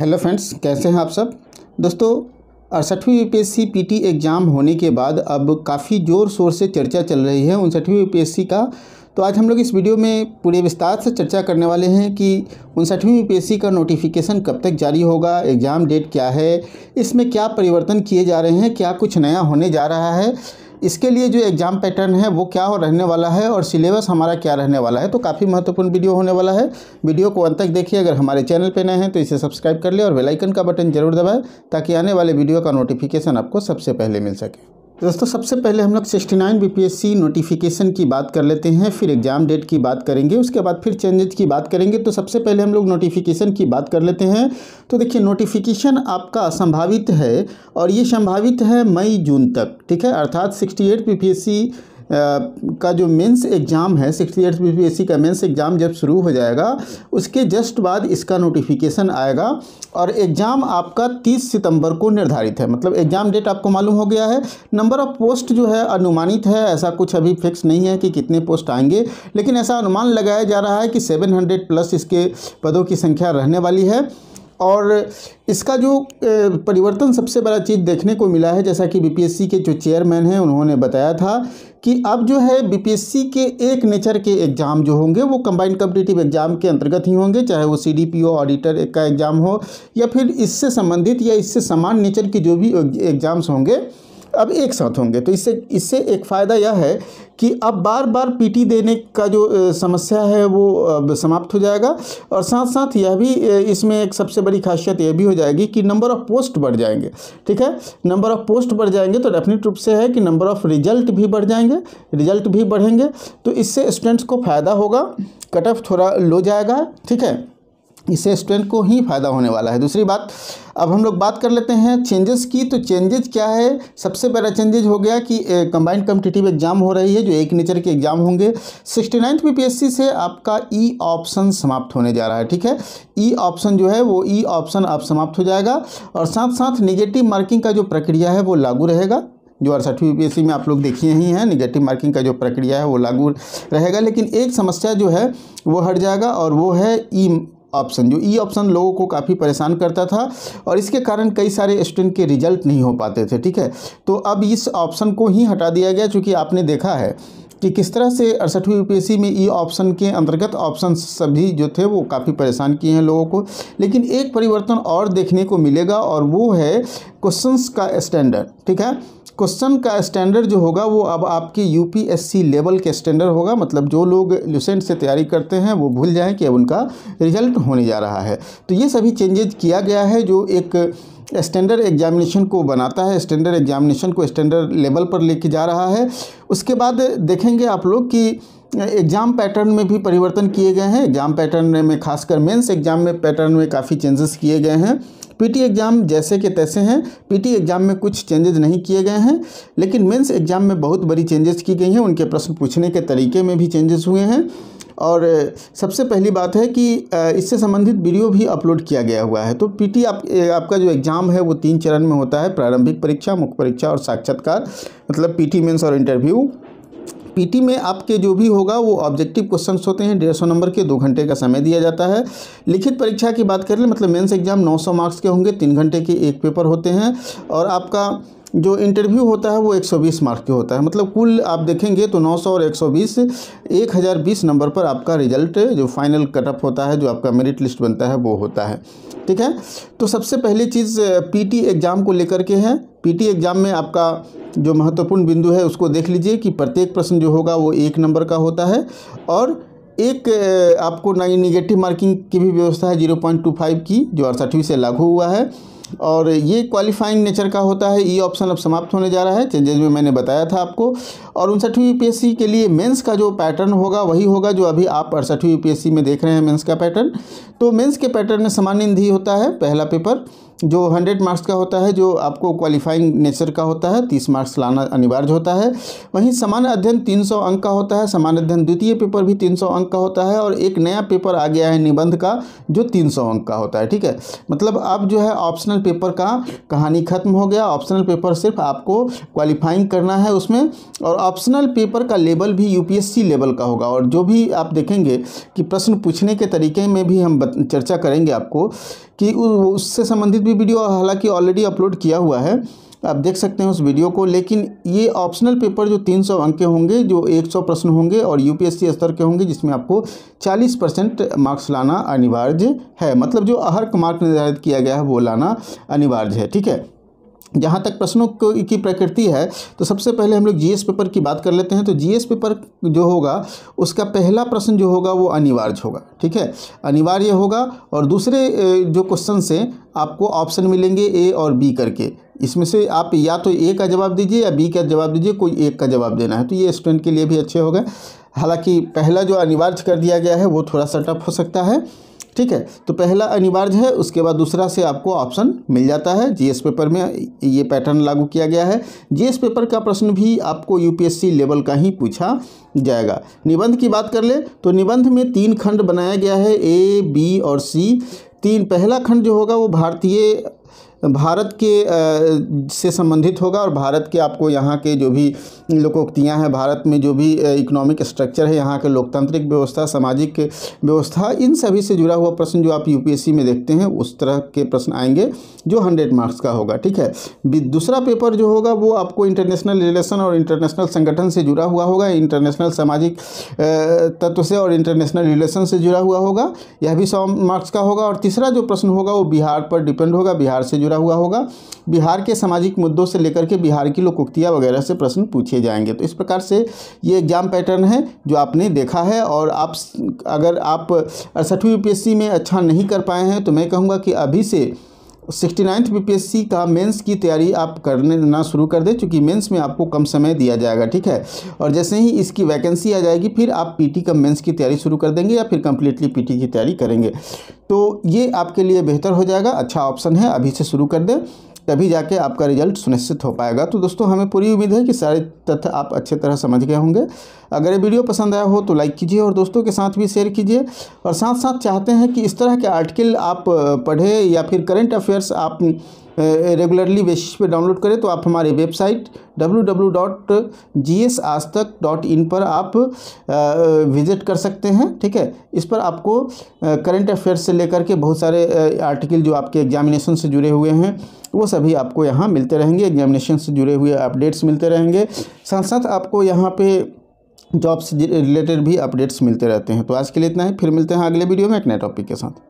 hello friends कैसे हैं आप सब दोस्तों अड़सठवीं यू पीटी एग्ज़ाम होने के बाद अब काफ़ी ज़ोर शोर से चर्चा चल रही है उनसठवीं यू का तो आज हम लोग इस वीडियो में पूरे विस्तार से चर्चा करने वाले हैं कि उनसठवीं यू का नोटिफिकेशन कब तक जारी होगा एग्ज़ाम डेट क्या है इसमें क्या परिवर्तन किए जा रहे हैं क्या कुछ नया होने जा रहा है इसके लिए जो एग्ज़ाम पैटर्न है वो क्या हो रहने वाला है और सिलेबस हमारा क्या रहने वाला है तो काफ़ी महत्वपूर्ण वीडियो होने वाला है वीडियो को अंत तक देखिए अगर हमारे चैनल पर नए हैं तो इसे सब्सक्राइब कर लें और बेलाइकन का बटन जरूर दबाएँ ताकि आने वाले वीडियो का नोटिफिकेशन आपको सबसे पहले मिल सके दोस्तों सबसे पहले हम लोग sixty nine B P S C notification की बात कर लेते हैं फिर एग्ज़ाम डेट की बात करेंगे उसके बाद फिर चेंजेज की बात करेंगे तो सबसे पहले हम लोग नोटिफिकेशन की बात कर लेते हैं तो देखिए नोटिफिकेशन आपका संभावित है और ये संभावित है मई जून तक ठीक है अर्थात sixty eight B P S C का जो मेंस एग्ज़ाम है सिक्स ईयर्स सी का मेंस एग्ज़ाम जब शुरू हो जाएगा उसके जस्ट बाद इसका नोटिफिकेशन आएगा और एग्ज़ाम आपका तीस सितंबर को निर्धारित है मतलब एग्ज़ाम डेट आपको मालूम हो गया है नंबर ऑफ़ पोस्ट जो है अनुमानित है ऐसा कुछ अभी फिक्स नहीं है कि कितने पोस्ट आएंगे लेकिन ऐसा अनुमान लगाया जा रहा है कि सेवन प्लस इसके पदों की संख्या रहने वाली है और इसका जो परिवर्तन सबसे बड़ा चीज़ देखने को मिला है जैसा कि बीपीएससी के जो चेयरमैन हैं उन्होंने बताया था कि अब जो है बीपीएससी के एक नेचर के एग्ज़ाम जो होंगे वो कंबाइंड कम्पिटिटिव एग्ज़ाम के अंतर्गत ही होंगे चाहे वो सीडीपीओ ऑडिटर एक का एग्ज़ाम हो या फिर इससे संबंधित या इससे समान नेचर के जो भी एग्ज़ाम्स होंगे अब एक साथ होंगे तो इससे इससे एक फ़ायदा यह है कि अब बार बार पीटी देने का जो समस्या है वो अब समाप्त हो जाएगा और साथ साथ यह भी इसमें एक सबसे बड़ी खासियत यह भी हो जाएगी कि नंबर ऑफ़ पोस्ट बढ़ जाएंगे ठीक है नंबर ऑफ़ पोस्ट बढ़ जाएंगे तो डेफिनेट रूप से है कि नंबर ऑफ़ रिजल्ट भी बढ़ जाएंगे रिजल्ट भी बढ़ेंगे तो इससे स्टूडेंट्स को फ़ायदा होगा कट ऑफ थोड़ा लो जाएगा ठीक है इससे स्टूडेंट को ही फ़ायदा होने वाला है दूसरी बात अब हम लोग बात कर लेते हैं चेंजेस की तो चेंजेज क्या है सबसे पहला चेंजेज हो गया कि कंबाइंड कम्पिटिटिव एग्जाम हो रही है जो एक नेचर के एग्जाम होंगे सिक्सटी नाइन्थ पी से आपका ई e ऑप्शन समाप्त होने जा रहा है ठीक है ई e ऑप्शन जो है वो ई ऑप्शन आप समाप्त हो जाएगा और साथ साथ निगेटिव मार्किंग का जो प्रक्रिया है वो लागू रहेगा जो अड़सठवीं पी में आप लोग देखिए ही हैं निगेटिव मार्किंग का जो प्रक्रिया है वो लागू रहेगा लेकिन एक समस्या जो है वो हट जाएगा और वो है ई e ऑप्शन जो ई e ऑप्शन लोगों को काफ़ी परेशान करता था और इसके कारण कई सारे स्टूडेंट के रिजल्ट नहीं हो पाते थे ठीक है तो अब इस ऑप्शन को ही हटा दिया गया चूँकि आपने देखा है कि किस तरह से अड़सठवीं यूपीएससी में ई e ऑप्शन के अंतर्गत ऑप्शन सभी जो थे वो काफ़ी परेशान किए हैं लोगों को लेकिन एक परिवर्तन और देखने को मिलेगा और वो है क्वेश्चंस का स्टैंडर्ड ठीक है क्वेश्चन का स्टैंडर्ड जो होगा वो अब आपके यूपीएससी लेवल के स्टैंडर्ड होगा मतलब जो लोग लुसेंट से तैयारी करते हैं वो भूल जाएं कि अब उनका रिजल्ट होने जा रहा है तो ये सभी चेंजेज किया गया है जो एक स्टैंडर्ड एग्जामिनेशन को बनाता है स्टैंडर्ड एग्जामिनेशन को स्टैंडर्ड लेवल पर लेके जा रहा है उसके बाद देखेंगे आप लोग कि एग्ज़ाम पैटर्न में भी परिवर्तन किए गए हैं एग्ज़ाम पैटर्न में खासकर मेंस एग्ज़ाम में पैटर्न में काफ़ी चेंजेस किए गए हैं पीटी एग्ज़ाम जैसे के तैसे हैं पीटी एग्ज़ाम में कुछ चेंजेस नहीं किए गए हैं लेकिन मेंस एग्ज़ाम में बहुत बड़ी चेंजेस की गई हैं उनके प्रश्न पूछने के तरीके में भी चेंजेस हुए हैं और सबसे पहली बात है कि इससे संबंधित वीडियो भी अपलोड किया गया हुआ है तो पीटी आप आपका जो एग्ज़ाम है वो तीन चरण में होता है प्रारंभिक परीक्षा मुख्य परीक्षा और साक्षात्कार मतलब पीटी मेंस और इंटरव्यू पीटी में आपके जो भी होगा वो ऑब्जेक्टिव क्वेश्चन होते हैं डेढ़ नंबर के दो घंटे का समय दिया जाता है लिखित परीक्षा की बात करें मतलब मेन्स एग्जाम नौ मार्क्स के होंगे तीन घंटे के एक पेपर होते हैं और आपका जो इंटरव्यू होता है वो 120 मार्क के होता है मतलब कुल आप देखेंगे तो 900 और 120 1020 नंबर पर आपका रिजल्ट जो फाइनल कटअप होता है जो आपका मेरिट लिस्ट बनता है वो होता है ठीक है तो सबसे पहली चीज़ पीटी एग्ज़ाम को लेकर के है पीटी एग्ज़ाम में आपका जो महत्वपूर्ण बिंदु है उसको देख लीजिए कि प्रत्येक प्रश्न जो होगा वो एक नंबर का होता है और एक आपको निगेटिव मार्किंग की भी व्यवस्था है जीरो पॉइंट टू फाइव की जो अड़सठवीं से लागू हुआ है और ये क्वालिफाइंग नेचर का होता है ये ऑप्शन अब समाप्त होने जा रहा है चेंजेज में मैंने बताया था आपको और उनसठवीं यूपीएससी के लिए मेंस का जो पैटर्न होगा वही होगा जो अभी आप अड़सठवीं यूपीएससी में देख रहे हैं मेंस का पैटर्न तो मेंस के पैटर्न में सामान्य निधि होता है पहला पेपर जो हंड्रेड मार्क्स का होता है जो आपको क्वालिफाइंग नेचर का होता है तीस मार्क्स लाना अनिवार्य होता है वहीं सामान्य अध्ययन तीन सौ अंक का होता है सामान्य अध्ययन द्वितीय पेपर भी तीन सौ अंक का होता है और एक नया पेपर आ गया है निबंध का जो तीन सौ अंक का होता है ठीक है मतलब अब जो है ऑप्शनल पेपर का कहानी खत्म हो गया ऑप्शनल पेपर सिर्फ आपको क्वालिफाइंग करना है उसमें और ऑप्शनल पेपर का लेवल भी यू लेवल का होगा और जो भी आप देखेंगे कि प्रश्न पूछने के तरीके में भी हम चर्चा करेंगे आपको कि उससे संबंधित भी वीडियो हालांकि ऑलरेडी अपलोड किया हुआ है आप देख सकते हैं उस वीडियो को लेकिन ये ऑप्शनल पेपर जो 300 अंक के होंगे जो 100 प्रश्न होंगे और यूपीएससी स्तर के होंगे जिसमें आपको 40 परसेंट मार्क्स लाना अनिवार्य है मतलब जो अहर्क मार्क निर्धारित किया गया है वो लाना अनिवार्य है ठीक है जहाँ तक प्रश्नों की प्रकृति है तो सबसे पहले हम लोग जीएस पेपर की बात कर लेते हैं तो जीएस पेपर जो होगा उसका पहला प्रश्न जो होगा वो अनिवार्य होगा ठीक है अनिवार्य होगा और दूसरे जो क्वेश्चन से आपको ऑप्शन मिलेंगे ए और बी करके इसमें से आप या तो ए का जवाब दीजिए या बी का जवाब दीजिए कोई एक का जवाब देना है तो ये स्टूडेंट के लिए भी अच्छे होगा हालाँकि पहला जो अनिवार्य कर दिया गया है वो थोड़ा सा टफ हो सकता है ठीक है तो पहला अनिवार्य है उसके बाद दूसरा से आपको ऑप्शन मिल जाता है जीएस पेपर में ये पैटर्न लागू किया गया है जीएस पेपर का प्रश्न भी आपको यूपीएससी लेवल का ही पूछा जाएगा निबंध की बात कर ले तो निबंध में तीन खंड बनाया गया है ए बी और सी तीन पहला खंड जो होगा वो भारतीय भारत के से संबंधित होगा और भारत के आपको यहाँ के जो भी लोकोक्तियाँ हैं भारत में जो भी इकोनॉमिक स्ट्रक्चर है यहाँ के लोकतांत्रिक व्यवस्था सामाजिक व्यवस्था इन सभी से जुड़ा हुआ प्रश्न जो आप यूपीएससी में देखते हैं उस तरह के प्रश्न आएंगे जो हंड्रेड मार्क्स का होगा ठीक है दूसरा पेपर जो होगा वो आपको इंटरनेशनल रिलेशन और इंटरनेशनल संगठन से जुड़ा हुआ होगा इंटरनेशनल सामाजिक तत्व से और इंटरनेशनल रिलेशन से जुड़ा हुआ होगा यह भी सौ मार्क्स का होगा और तीसरा जो प्रश्न होगा वो बिहार पर डिपेंड होगा बिहार से जुड़ा जुड़ा हुआ होगा बिहार के सामाजिक मुद्दों से लेकर के बिहार की लोकोक्तियाँ वगैरह से प्रश्न पूछे जाएंगे तो इस प्रकार से ये एग्ज़ाम पैटर्न है जो आपने देखा है और आप अगर आप अड़सठवीं यूपीएससी में अच्छा नहीं कर पाए हैं तो मैं कहूँगा कि अभी से सिक्सटी नाइन्थ बी का मेंस की तैयारी आप करने ना शुरू कर दें चूँकि मेंस में आपको कम समय दिया जाएगा ठीक है और जैसे ही इसकी वैकेंसी आ जाएगी फिर आप पीटी का मेंस की तैयारी शुरू कर देंगे या फिर कंप्लीटली पीटी की तैयारी करेंगे तो ये आपके लिए बेहतर हो जाएगा अच्छा ऑप्शन है अभी से शुरू कर दें तभी जाके आपका रिजल्ट सुनिश्चित हो पाएगा तो दोस्तों हमें पूरी उम्मीद है कि सारे तथ्य आप अच्छे तरह समझ गए होंगे अगर ये वीडियो पसंद आया हो तो लाइक कीजिए और दोस्तों के साथ भी शेयर कीजिए और साथ साथ चाहते हैं कि इस तरह के आर्टिकल आप पढ़े या फिर करेंट अफेयर्स आप रेगुलरली बेसिस पे डाउनलोड करें तो आप हमारे वेबसाइट इन पर आप विज़िट कर सकते हैं ठीक है इस पर आपको करंट अफेयर से लेकर के बहुत सारे आर्टिकल जो आपके एग्जामिनेशन से जुड़े हुए हैं वो सभी आपको यहाँ मिलते रहेंगे एग्जामिनेशन से जुड़े हुए अपडेट्स मिलते रहेंगे साथ साथ आपको यहाँ पर जॉब्स रिलेटेड भी अपडेट्स मिलते रहते हैं तो आज के लिए इतना ही फिर मिलते हैं अगले वीडियो में एक नए टॉपिक के साथ